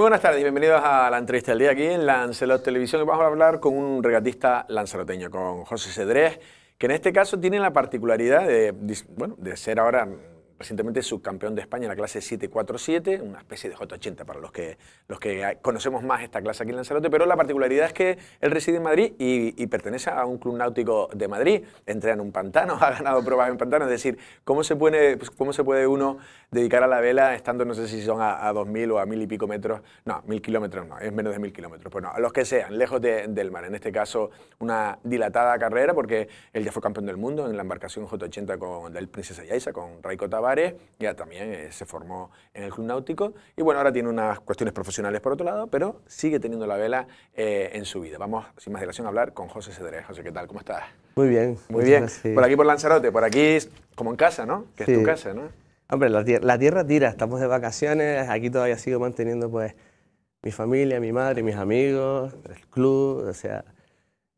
Muy buenas tardes, bienvenidos a la entrevista del día aquí en Lancelot Televisión. Y vamos a hablar con un regatista lanzaroteño, con José Cedrés, que en este caso tiene la particularidad de, bueno, de ser ahora recientemente subcampeón de España en la clase 747, una especie de J80 para los que, los que conocemos más esta clase aquí en Lanzarote, pero la particularidad es que él reside en Madrid y, pertenece a un club náutico de Madrid, entra en un pantano, ha ganado pruebas en pantano, es decir, ¿cómo se puede, pues, cómo se puede uno dedicar a la vela estando, no sé si son a, dos 2.000 o a 1.000 y pico metros, no, 1.000 kilómetros no, es menos de 1.000 kilómetros, pues no, los que sean, lejos del mar, en este caso una dilatada carrera porque él ya fue campeón del mundo en la embarcación J80 con el Princesa Yaisa, con Raico Taba ya también eh, se formó en el Club Náutico y bueno, ahora tiene unas cuestiones profesionales por otro lado, pero sigue teniendo la vela eh, en su vida. Vamos, sin más dilación, a hablar con José Cedrés. José, ¿qué tal? ¿Cómo estás? Muy bien. Muy bien. Por aquí por Lanzarote, por aquí como en casa, ¿no? Que es tu casa, ¿no? Hombre, la tierra, tira, estamos de vacaciones, aquí todavía sigo manteniendo pues mi familia, mi madre, mis amigos, el club, o sea,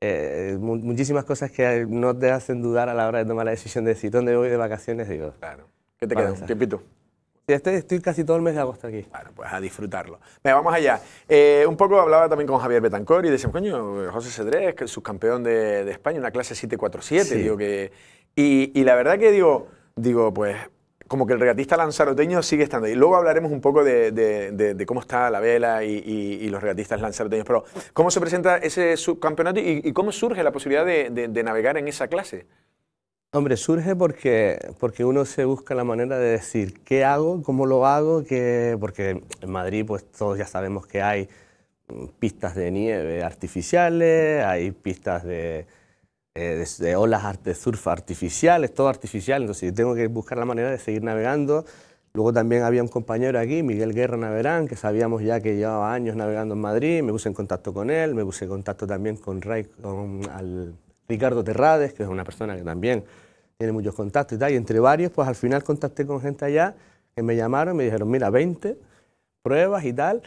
eh, muchísimas cosas que no te hacen dudar a la hora de tomar la decisión de decir dónde voy de vacaciones, digo. Claro. ¿Qué te queda? Tiempito. Este, estoy casi todo el mes de agosto aquí. Bueno, pues a disfrutarlo. vamos allá. Eh, un poco hablaba también con Javier Betancor y decíamos, coño, José Cedrés, subcampeón de, de España, una clase 747, digo que... Y, y, la verdad que digo, digo, pues como que el regatista lanzaroteño sigue estando ahí. Luego hablaremos un poco de, de, cómo está la vela y, y, y, los regatistas lanzaroteños, pero ¿cómo se presenta ese subcampeonato y, cómo surge la posibilidad de navegar en esa clase? Hombre, surge porque, porque uno se busca la manera de decir qué hago, cómo lo hago, que, porque en Madrid pues todos ya sabemos que hay mm, pistas de nieve artificiales, hay pistas de, eh, olas de surf artificiales, todo artificial, entonces yo tengo que buscar la manera de seguir navegando. Luego también había un compañero aquí, Miguel Guerra Naverán, que sabíamos ya que llevaba años navegando en Madrid, me puse en contacto con él, me puse en contacto también con, al Ricardo Terrades, que es una persona que también tiene muchos contactos y tal. Y entre varios, pues al final contacté con gente allá que me llamaron me dijeron, mira, 20 pruebas y tal.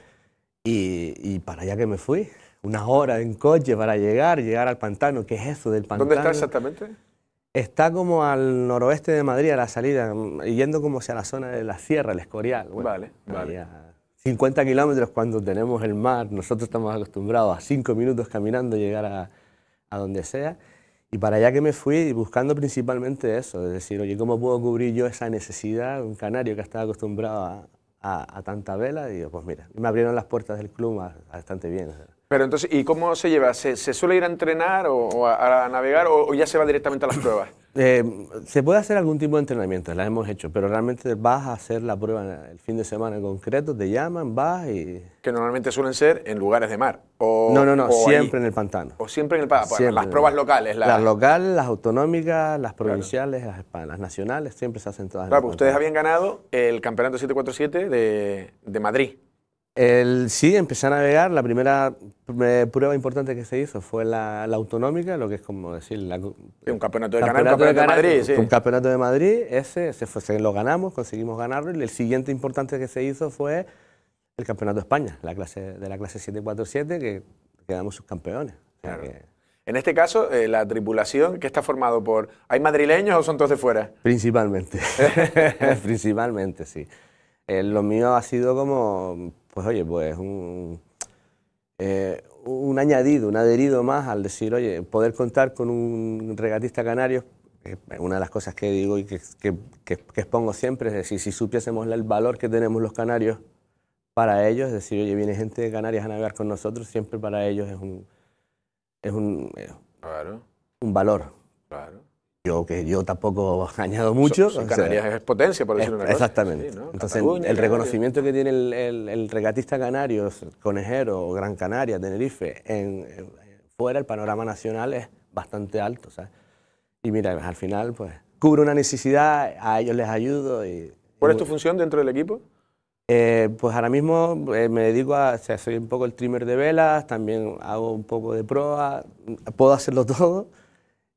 Y, para allá que me fui, una hora en coche para llegar, llegar al pantano, que es eso del pantano? ¿Dónde está exactamente? Está como al noroeste de Madrid, a la salida, yendo como hacia la zona de la sierra, el Escorial. vale, vale. 50 kilómetros cuando tenemos el mar, nosotros estamos acostumbrados a 5 minutos caminando llegar a, a donde sea. Y para allá que me fui buscando principalmente eso, es decir, oye, ¿cómo puedo cubrir yo esa necesidad? Un canario que estaba acostumbrado a, tanta vela, y digo, pues mira, me abrieron las puertas del club bastante bien. Pero entonces, ¿y cómo se lleva? ¿Se, suele ir a entrenar o, a, navegar o ya se va directamente a las pruebas? Eh, se puede hacer algún tipo de entrenamiento, las hemos hecho, pero realmente vas a hacer la prueba el fin de semana en concreto, te llaman, vas y... Que normalmente suelen ser en lugares de mar. O, no, no, no, siempre en el pantano. O siempre en el pantano. las pruebas locales. Las... locales, las autonómicas, las provinciales, las, las, nacionales, siempre se hacen todas. ustedes habían ganado el campeonato 747 de Madrid sí, empecé a navegar. La primera eh, prueba importante que se hizo fue la, autonómica, lo que es como decir... un campeonato de un campeonato de, Madrid. Sí. Un campeonato de Madrid, ese, lo ganamos, conseguimos ganarlo. Y el siguiente importante que se hizo fue el campeonato de España, la clase, de la clase 747, que quedamos subcampeones. campeones. en este caso, eh, la tripulación que está formado por... ¿Hay madrileños o son todos de fuera? Principalmente, principalmente, sí. Eh, lo mío ha sido como pues oye, pues eh, un, un añadido, un adherido más al decir, oye, poder contar con un regatista canario, una de las cosas que digo y que, que, que, expongo siempre, es decir, si supiésemos el valor que tenemos los canarios para ellos, es decir, oye, viene gente de Canarias a navegar con nosotros, siempre para ellos es un, es un, eh, claro. un valor. Claro yo que yo tampoco añado mucho. Canarias es potencia, por decirlo de una cosa. Exactamente. Entonces, el reconocimiento que tiene el, regatista canario, conejero, Gran Canaria, Tenerife, en, fuera el panorama nacional es bastante alto. ¿sabes? Y mira, al final, pues, ...cubro una necesidad, a ellos les ayudo. Y, ¿Cuál es tu función dentro del equipo? Eh, pues ahora mismo eh, me dedico a, soy un poco el trimmer de velas, también hago un poco de proa, puedo hacerlo todo.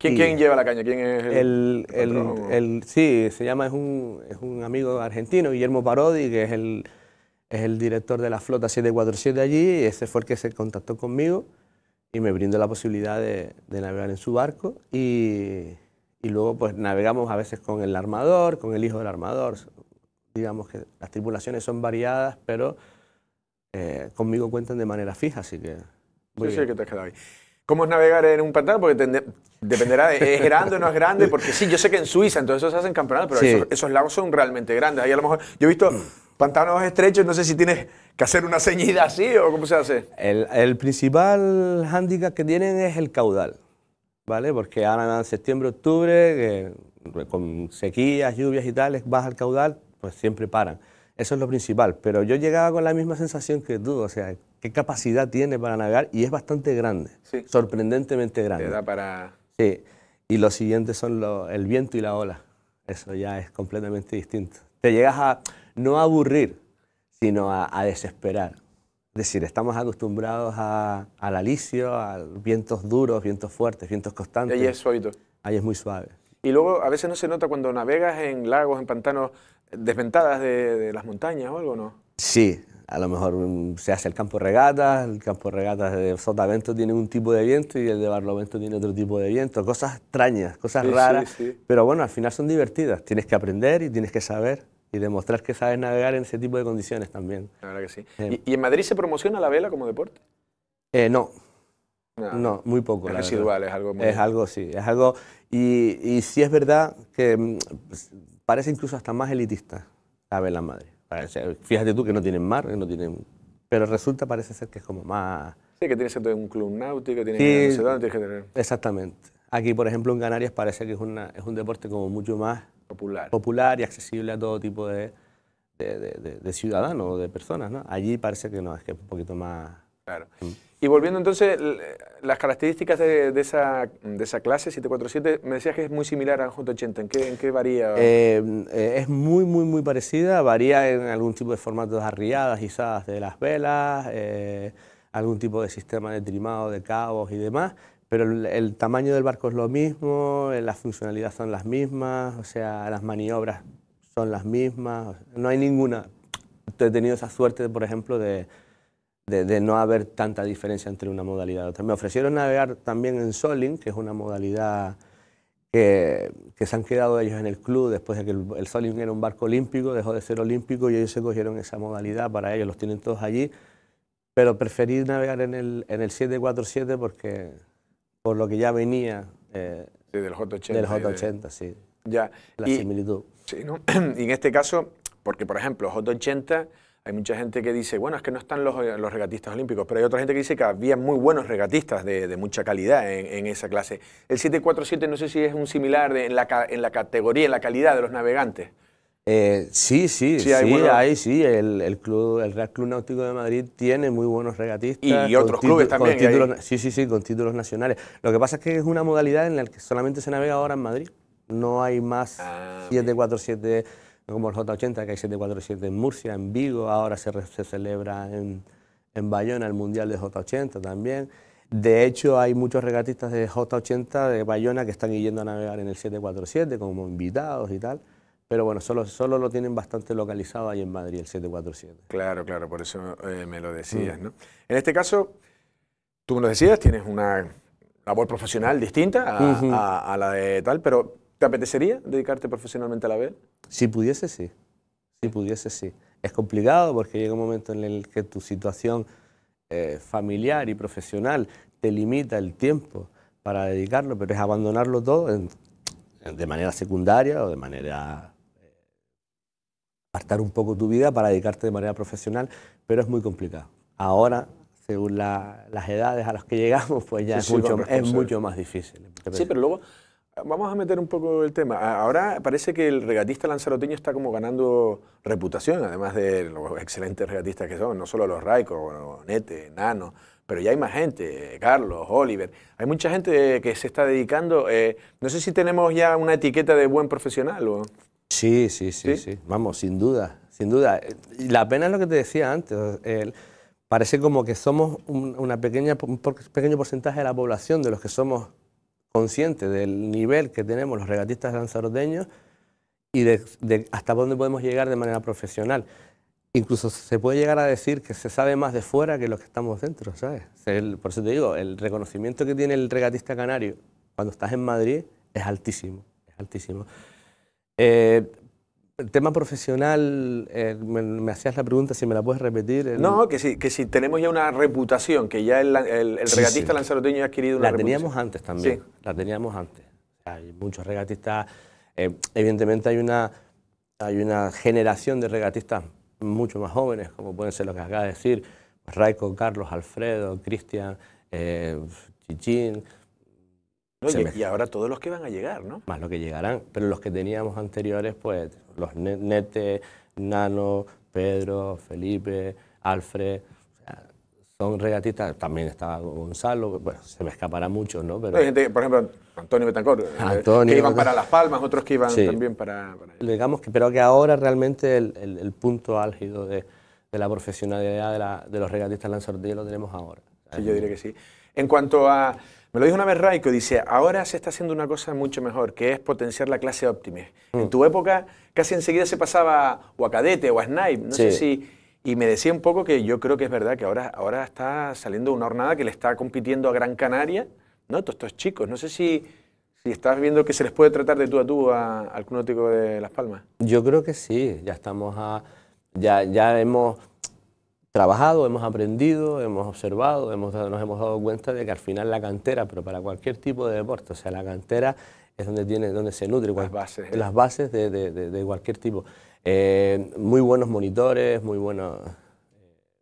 ¿Quién, ¿Quién, lleva la caña? ¿Quién es el, el, el, Sí, se llama, es un, es un, amigo argentino, Guillermo Parodi, que es el, es el director de la flota 747 allí, y ese fue el que se contactó conmigo y me brindó la posibilidad de, de navegar en su barco y, y, luego pues navegamos a veces con el armador, con el hijo del armador. Digamos que las tripulaciones son variadas, pero eh, conmigo cuentan de manera fija, así que... sí, que te quedado ahí. ¿Cómo es navegar en un pantano? Porque dependerá de es grande o no es grande, porque sí, yo sé que en Suiza, entonces se hacen campeonatos, pero esos, esos, lagos son realmente grandes. Ahí a lo mejor, yo he visto pantanos estrechos, no sé si tienes que hacer una ceñida así o cómo se hace. El, principal hándicap que tienen es el caudal, ¿vale? Porque ahora en septiembre, octubre, eh, con sequías, lluvias y tal, baja el caudal, pues siempre paran. Eso es lo principal, pero yo llegaba con la misma sensación que tú, o sea, qué capacidad tiene para navegar y es bastante grande, sorprendentemente grande. Te da para... Sí, y lo siguiente son el viento y la ola. Eso ya es completamente distinto. Te llegas a no a aburrir, sino a, desesperar. Es decir, estamos acostumbrados a, al alicio, a vientos duros, vientos fuertes, vientos constantes. ahí es suavito. Ahí es muy suave. Y luego a veces no se nota cuando navegas en lagos, en pantanos, desventadas de, de las montañas o algo, ¿no? Sí, a lo mejor mm, se hace el campo regata, el campo de regatas de Sotavento tiene un tipo de viento y el de Barlovento tiene otro tipo de viento, cosas extrañas, cosas raras, pero bueno, al final son divertidas, tienes que aprender y tienes que saber y demostrar que sabes navegar en ese tipo de condiciones también. La que sí. ¿Y, en Madrid se promociona la vela como deporte? Eh, no. no. muy poco. Es residual, es algo Es algo, sí, es algo... Y, y sí es verdad que mm, parece incluso hasta más elitista la vela en Madrid fíjate tú que no tienen mar, no tienen... Pero resulta, parece ser que es como más... Sí, que tienes un club náutico, tienes, que, que tener... Exactamente. Aquí, por ejemplo, en Canarias parece que es, una, es un deporte como mucho más popular, popular y accesible a todo tipo de, de, ciudadanos o de personas. ¿no? Allí parece que no, es que es un poquito más... Claro. Y volviendo entonces, las características de, esa, de esa clase 747, me decías que es muy similar al j 80, ¿en qué, en qué varía? Eh, eh, es muy, muy, muy parecida, varía en algún tipo de formatos arriadas, izadas de las velas, eh, algún tipo de sistema de trimado, de cabos y demás, pero el, tamaño del barco es lo mismo, las funcionalidades son las mismas, o sea, las maniobras son las mismas, no hay ninguna. He tenido esa suerte, por ejemplo, de de, no haber tanta diferencia entre una modalidad y otra. Me ofrecieron navegar también en Soling... que es una modalidad que, que se han quedado ellos en el club después de que el, Soling era un barco olímpico, dejó de ser olímpico y ellos se cogieron esa modalidad para ellos, los tienen todos allí. Pero preferí navegar en el, en el 747 porque por lo que ya venía eh, del J80. Del J80, sí. Ya. La similitud. Sí, ¿no? y en este caso, porque por ejemplo, J80 hay mucha gente que dice, bueno, es que no están eh, los, regatistas olímpicos, pero hay otra gente que dice que había muy buenos regatistas de, mucha calidad en, esa clase. El 747 no sé si es un similar en, la, en la categoría, en la calidad de los navegantes. Eh, sí, sí, sí, hay, sí, sí. El, club, el Real Club Náutico de Madrid tiene muy buenos regatistas. Y, otros clubes también. Sí, sí, sí, con títulos nacionales. Lo que pasa es que es una modalidad en la que solamente se navega ahora en Madrid. No hay más 747 ah, como el J80 que hay 747 en Murcia, en Vigo, ahora se, celebra en, Bayona el Mundial de J80 también. De hecho, hay muchos regatistas de J80 de Bayona que están yendo a navegar en el 747 como invitados y tal. Pero bueno, solo, solo lo tienen bastante localizado ahí en Madrid, el 747. Claro, claro, por eso eh, me lo decías, mm. ¿no? En este caso, tú me lo decías, tienes una labor profesional distinta a la de tal, pero ¿Te apetecería dedicarte profesionalmente a la vela? Si pudiese, sí. Si pudiese, sí. Es complicado porque llega un momento en el que tu situación eh, familiar y profesional te limita el tiempo para dedicarlo, pero es abandonarlo todo de manera secundaria o de manera... Eh, un poco tu vida para dedicarte de manera profesional, pero es muy complicado. Ahora según las edades a las que llegamos, pues ya es, mucho, es, mucho, más difícil. Sí, pero luego Vamos a meter un poco el tema. Ah, ahora parece que el regatista lanzaroteño está como ganando reputación, además de los excelentes regatistas que son, no solo los Raico, Nete, Nano, pero ya hay más gente, Carlos, Oliver. Hay mucha gente que se está dedicando. Eh, no sé si tenemos ya una etiqueta de buen profesional. Sí, sí, sí, sí, Vamos, sin duda, sin duda. La pena es lo que te decía antes. parece como que somos un, una pequeña, un pequeño porcentaje de la población de los que somos consciente del nivel que tenemos los regatistas lanzaroteños y de, hasta dónde podemos llegar de manera profesional. Incluso se puede llegar a decir que se sabe más de fuera que los que estamos dentro, ¿sabes? por eso te digo, el reconocimiento que tiene el regatista canario cuando estás en Madrid es altísimo, es altísimo. Eh, el tema profesional, eh, me, hacías la pregunta si me la puedes repetir. No, que si, que si tenemos ya una reputación, que ya el, regatista lanzaroteño ha adquirido una la reputación. La teníamos antes también, la teníamos antes. Hay muchos regatistas, eh, evidentemente hay una, hay una generación de regatistas mucho más jóvenes, como pueden ser los que acaba de decir, Raico, Carlos, Alfredo, Cristian, eh, Chichín. y, y ahora todos los que van a llegar, ¿no? Más los que llegarán, pero los que teníamos anteriores, pues los Nete, Nano, Pedro, Felipe, Alfred, son regatistas, también estaba Gonzalo, se me escapará mucho, ¿no? Pero, gente, por ejemplo, Antonio Betancor, eh, que iban para Las Palmas, otros que iban también para, Digamos que, pero que ahora realmente el, el, punto álgido de, de la profesionalidad de, la, de los regatistas Lanzarote lo tenemos ahora. Sí, yo diré que sí. En cuanto a me lo dijo una vez y dice, ahora se está haciendo una cosa mucho mejor, que es potenciar la clase óptima. En mm. tu época casi enseguida se pasaba o a cadete o a snipe, no sé si... Y me decía un poco que yo creo que es verdad que ahora, ahora está saliendo una hornada que le está compitiendo a Gran Canaria, ¿no? Todos estos chicos, no sé si... Si estás viendo que se les puede tratar de tú a tú a, al cunótico de Las Palmas. Yo creo que sí, ya estamos a... Ya, ya hemos trabajado, hemos aprendido, hemos observado, nos hemos dado cuenta de que al final la cantera, pero para cualquier tipo de deporte, o sea, la cantera es donde, tiene, donde se nutre las bases, eh. de, cualquier tipo. Eh, muy buenos monitores, muy buenos, eh,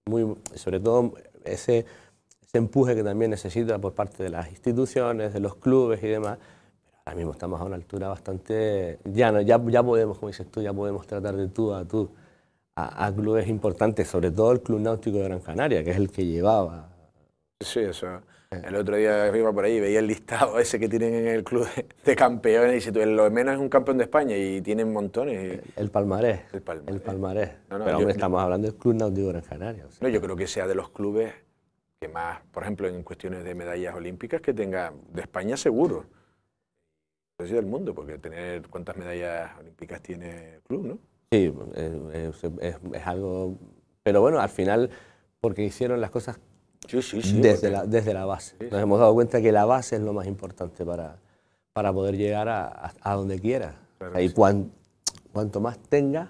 muy, sobre todo ese, empuje que también necesita por parte de las instituciones, de los clubes y demás. ahora mismo estamos a una altura bastante, ya, no, ya, ya podemos, como dices tú, ya podemos tratar de tú a tú a, clubes importantes, sobre todo el Club Náutico de Gran Canaria, que es el que llevaba. Sí, eso. El otro día arriba por ahí veía el listado ese que tienen en el club de, campeones. Y tú, lo menos es un campeón de España y tienen montones. El palmarés. El palmarés. Pero estamos hablando del Club Náutico de Gran Canaria. No, yo creo que sea de los clubes que más, por ejemplo, en cuestiones de medallas olímpicas, que tenga de España seguro. Sí. del mundo, porque tener cuántas medallas olímpicas tiene el club, ¿no? Sí, es, algo... Pero bueno, al final, porque hicieron las cosas desde, la, desde la base. Nos hemos dado cuenta que la base es lo más importante para, para poder llegar a, donde quieras. y cuanto más tengas,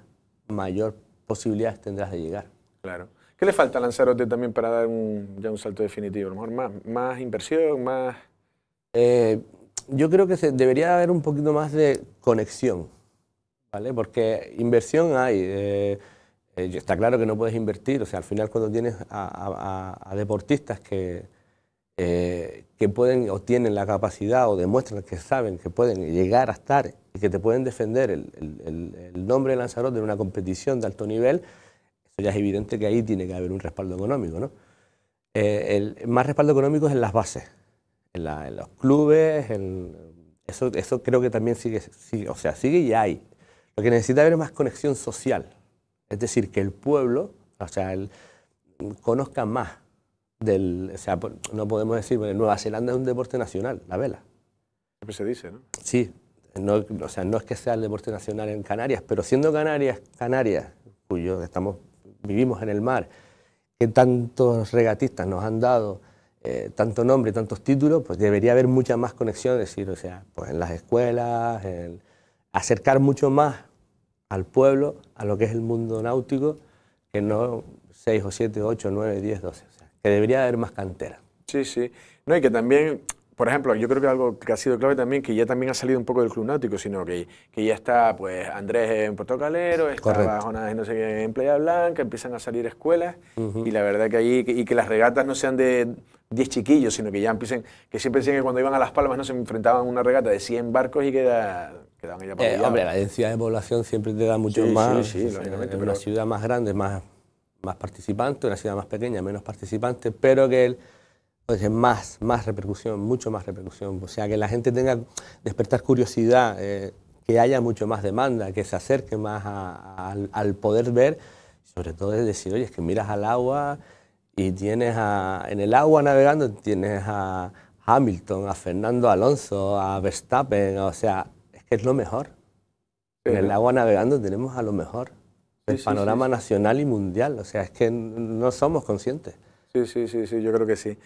mayor posibilidades tendrás de llegar. Claro. ¿Qué le falta a Lanzarote también para dar un, ya un salto definitivo? A lo mejor más, más inversión, más... Eh, yo creo que se, debería haber un poquito más de conexión porque inversión hay. Eh, eh, está claro que no puedes invertir, o sea, al final cuando tienes a, deportistas que, eh, que pueden o tienen la capacidad o demuestran que saben que pueden llegar a estar y que te pueden defender el, el, nombre de Lanzarote en una competición de alto nivel, eso ya es evidente que ahí tiene que haber un respaldo económico, ¿no? el más respaldo económico es en las bases, en, los clubes, en, eso, eso creo que también sigue, o sea, sigue y hay, lo que necesita haber más conexión social, es decir, que el pueblo, o sea, conozca más del, o sea, no podemos decir, Nueva Zelanda es un deporte nacional, la vela. Siempre se dice, ¿no? Sí, no, o sea, no es que sea el deporte nacional en Canarias, pero siendo Canarias, Canarias, cuyo estamos, vivimos en el mar, que tantos regatistas nos han dado eh, tanto nombre, tantos títulos, pues debería haber mucha más conexión, es decir, o sea, pues en las escuelas, acercar mucho más al pueblo, a lo que es el mundo náutico, que no 6 o 7, 8, 9, 10, 12. O sea, que debería haber más cantera. Sí, sí. No, y que también, por ejemplo, yo creo que algo que ha sido clave también, que ya también ha salido un poco del club náutico, sino que, que ya está pues Andrés en Puerto Calero, está Jonás no sé en Playa Blanca, empiezan a salir escuelas, y la verdad que ahí, y que las regatas no sean de 10 chiquillos, sino que ya empiecen, que siempre decían que cuando iban a Las Palmas no se enfrentaban a una regata de 100 barcos y queda eh, hombre, la densidad de población siempre te da mucho más. Sí, sí, eh, sí En una ciudad más grande es más, más participante, una ciudad más pequeña, menos participante, pero que él más, más repercusión, mucho más repercusión. O sea, que la gente tenga, despertar curiosidad, eh, que haya mucho más demanda, que se acerque más al poder ver, sobre todo es decir, oye, es que miras al agua y tienes en el agua navegando, tienes a Hamilton, a Fernando Alonso, a Verstappen, o sea, que es lo mejor. En el agua navegando tenemos a lo mejor ...el panorama nacional y mundial. O sea, es que no somos conscientes. Sí, sí, sí, sí, yo creo que sí.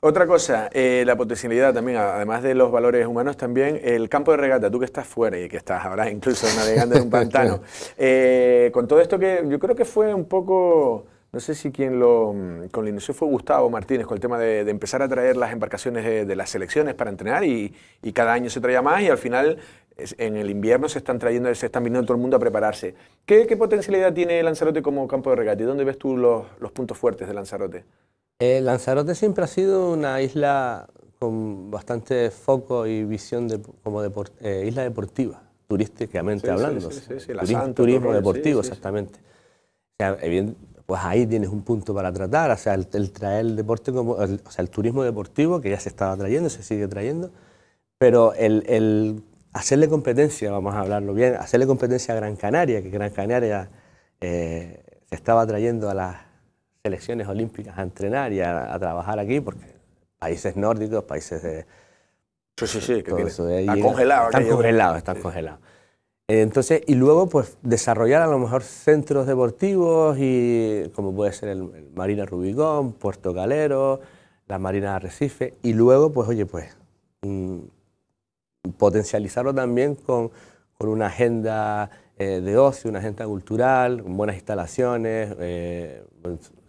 Otra cosa, eh, la potencialidad también, además de los valores humanos, también el campo de regata, tú que estás fuera y que estás ahora incluso navegando en un pantano. Eh, con todo esto que yo creo que fue un poco, no sé si quien lo, mm, con la fue Gustavo Martínez, con el tema de, empezar a traer las embarcaciones de, de, las selecciones para entrenar y, y, cada año se traía más y al final en el invierno se están trayendo, se están viniendo todo el mundo a prepararse. ¿Qué, qué potencialidad tiene Lanzarote como campo de regate? ¿Dónde ves tú los, puntos fuertes de Lanzarote? Eh, Lanzarote siempre ha sido una isla con bastante foco y visión de, como eh, isla deportiva, turísticamente hablando. Sí, sí, turismo, turismo deportivo, exactamente. pues ahí tienes un punto para tratar, o sea, el, traer el deporte como, o sea, el turismo deportivo que ya se estaba trayendo, se sigue trayendo, pero el hacerle competencia, vamos a hablarlo bien, hacerle competencia a Gran Canaria, que Gran Canaria eh, se estaba trayendo a las selecciones olímpicas a entrenar y a, trabajar aquí, porque países nórdicos, países de... Sí, sí, sí, que está congelado, están congelados. Están congelados, Entonces, y luego pues desarrollar a lo mejor centros deportivos y como puede ser el, Marina Rubicón, Puerto Calero, la Marina Arrecife, y luego pues oye pues... Potencializarlo también con, una agenda eh, de ocio, una agenda cultural, buenas instalaciones, eh,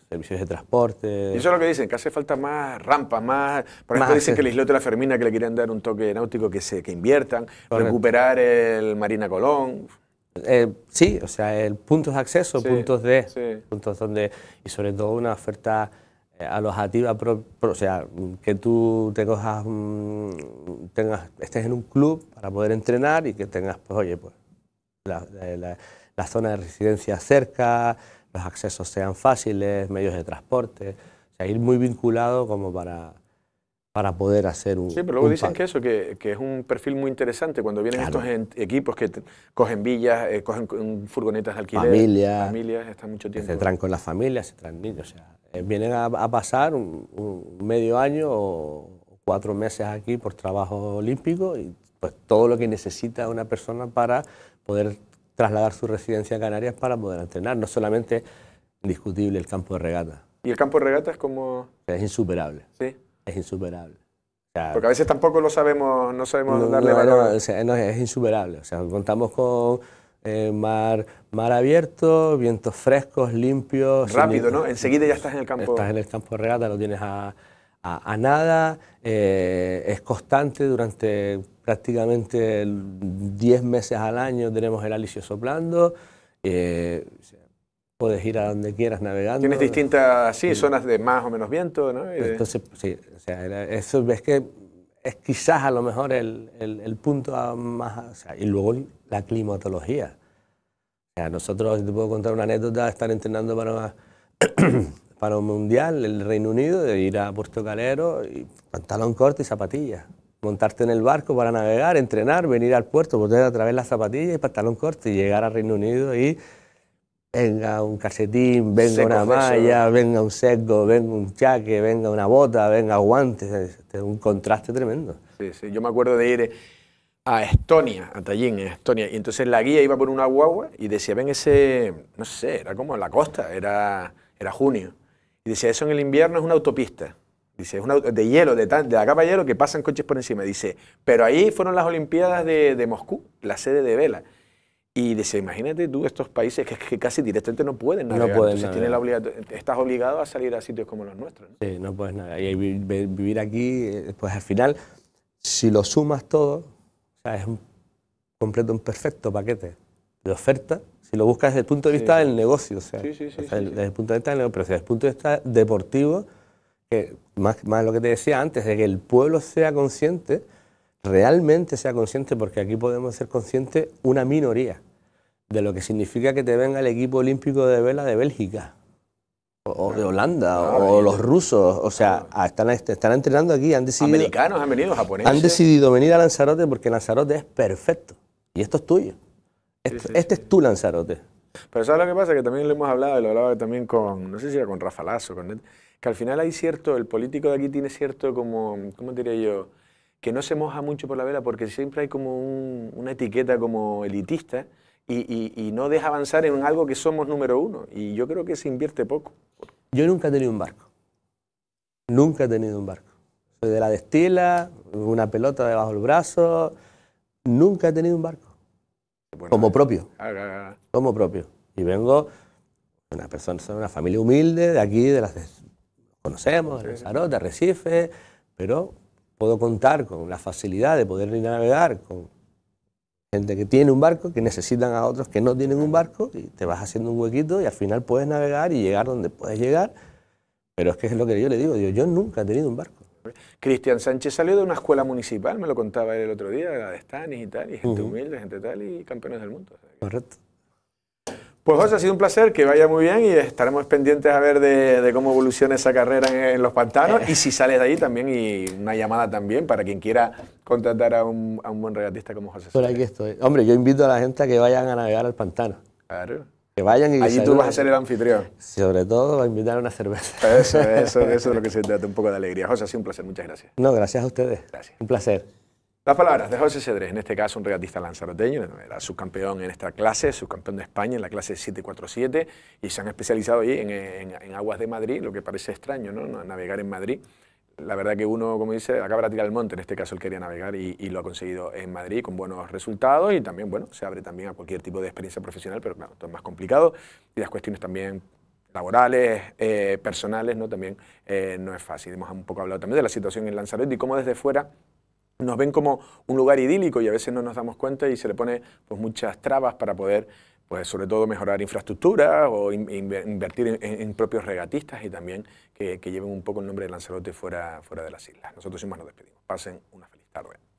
servicios de transporte. Y eso es lo que dicen, que hace falta más rampa más... Por ejemplo, dicen que el islote de la Fermina, que le quieren dar un toque náutico, que, se, que inviertan, recuperar el Marina Colón. Eh, sí, o sea, el puntos de acceso, puntos de... Puntos donde... Y sobre todo una oferta eh, alojativa, o sea, que tú te mm, tengas, estés en un club para poder entrenar y que tengas, pues oye, pues la, la zona de residencia cerca, los accesos sean fáciles, medios de transporte, o sea, ir muy vinculado como para para poder hacer un... Sí, pero luego dicen que eso, que, es un perfil muy interesante cuando vienen estos equipos que cogen villas, eh, cogen furgonetas de alquiler, familias, están mucho tiempo. Se traen con las familias, se traen niños, o sea, eh, vienen a, pasar un, medio año o cuatro meses aquí por trabajo olímpico y pues todo lo que necesita una persona para poder trasladar su residencia a Canarias para poder entrenar, no solamente indiscutible el campo de regata. ¿Y el campo de regata es como...? Es insuperable. Sí es insuperable. Porque a veces tampoco lo sabemos, no sabemos darle valor. No, es insuperable. O sea, contamos con eh, mar, mar abierto, vientos frescos, limpios. Rápido, ¿no? Enseguida ya estás en el campo. Estás en el campo de regata, no tienes a, nada. Eh, es constante durante prácticamente 10 meses al año tenemos el alicio soplando. Eh, puedes ir a donde quieras navegando. Tienes distintas, sí, zonas de más o menos viento, ¿no? Entonces, sí, o sea, eso ves que es quizás a lo mejor el, el, punto más... y luego la climatología. O nosotros, te puedo contar una anécdota, estar entrenando para, para un mundial, el Reino Unido, de ir a Puerto Calero, y pantalón corto y zapatillas. Montarte en el barco para navegar, entrenar, venir al puerto, poner a través las zapatillas y pantalón corto y llegar al Reino Unido y venga un calcetín, venga una malla, venga un seco, venga un chaque, venga una bota, venga guantes, es este, un contraste tremendo. yo me acuerdo de ir a Estonia, a Tallinn, en Estonia, y entonces la guía iba por una guagua y decía, ven ese, no sé, era como la costa, era, era junio, y decía, eso en el invierno es una autopista. Dice, es una, de hielo, de, la capa hielo que pasan coches por encima. Dice, pero ahí fueron las Olimpiadas de Moscú, la sede de vela. Y dice, imagínate tú estos países que, casi directamente no pueden No pueden estás obligado a salir a sitios como los nuestros. ¿no? Sí, no puedes nada. Y vivir aquí, pues al final, si lo sumas todo, es un completo, un perfecto paquete de oferta, si lo buscas desde el punto de vista del negocio, o sea, desde el punto de vista del negocio, pero desde el punto de vista deportivo, que más, más lo que te decía antes, de que el pueblo sea consciente realmente sea consciente, porque aquí podemos ser conscientes una minoría de lo que significa que te venga el equipo olímpico de vela de Bélgica o de Holanda ah, o los rusos, o sea, ah, están, están, entrenando aquí, han decidido... Americanos han venido, japoneses. Han decidido venir a Lanzarote porque Lanzarote es perfecto y esto es tuyo. Este, este es tu Lanzarote. Pero ¿sabes lo que pasa? Que también lo hemos hablado, y lo hablaba también con, no sé si era con Rafa Lazo, con, que al final hay cierto, el político de aquí tiene cierto como, ¿cómo diría yo? que no se moja mucho por la vela porque siempre hay como una etiqueta como elitista y, y, no deja avanzar en algo que somos número uno. Y yo creo que se invierte poco. Yo nunca he tenido un barco. Nunca he tenido un barco. Soy de la destila, una pelota debajo del brazo. Nunca he tenido un barco. como eh, propio. Ah, ah, ah. Como propio. Y vengo de una persona, una familia humilde de aquí, de las de, conocemos, de Lanzarote, Recife, pero puedo contar con la facilidad de poder navegar con gente que tiene un barco, que necesitan a otros que no tienen un barco, y te vas haciendo un huequito y al final puedes navegar y llegar donde puedes llegar. Pero es que es lo que yo le digo, yo nunca he tenido un barco. Cristian Sánchez salió de una escuela municipal, me lo contaba él el otro día, de Stanis y tal, y gente humilde, gente tal, y campeones del mundo. Correcto. Pues José, ha sido un placer, que vaya muy bien y estaremos pendientes a ver de, cómo evoluciona esa carrera en, los pantanos eh. y si sales de ahí también y una llamada también para quien quiera contratar a un, buen regatista como José. Por aquí estoy. Hombre, yo invito a la gente a que vayan a navegar al pantano. Claro. Que vayan y Allí tú vas a ser el anfitrión. Sobre todo a invitar a una cerveza. Eso, eso, eso es lo que se trata, un poco de alegría. José, ha sido un placer, muchas gracias. No, gracias a ustedes. Gracias. Un placer. Las palabras de José Cedrés, en este caso un regatista lanzaroteño, era subcampeón en esta clase, subcampeón de España en la clase 747 y se han especializado ahí en, aguas de Madrid, lo que parece extraño, ¿no? Navegar en Madrid. La verdad que uno, como dice, acaba de tirar el monte, en este caso él quería navegar y, lo ha conseguido en Madrid con buenos resultados y también, bueno, se abre también a cualquier tipo de experiencia profesional, pero claro, todo es más complicado y las cuestiones también laborales, eh, personales, ¿no? También eh, no es fácil. Hemos un poco hablado también de la situación en Lanzarote y cómo desde fuera nos ven como un lugar idílico y a veces no nos damos cuenta y se le pone pues, muchas trabas para poder, pues, sobre todo, mejorar infraestructura o invertir en, propios regatistas y también que, lleven un poco el nombre de Lanzarote fuera, fuera de las islas. Nosotros sin más nos despedimos. Pasen una feliz tarde.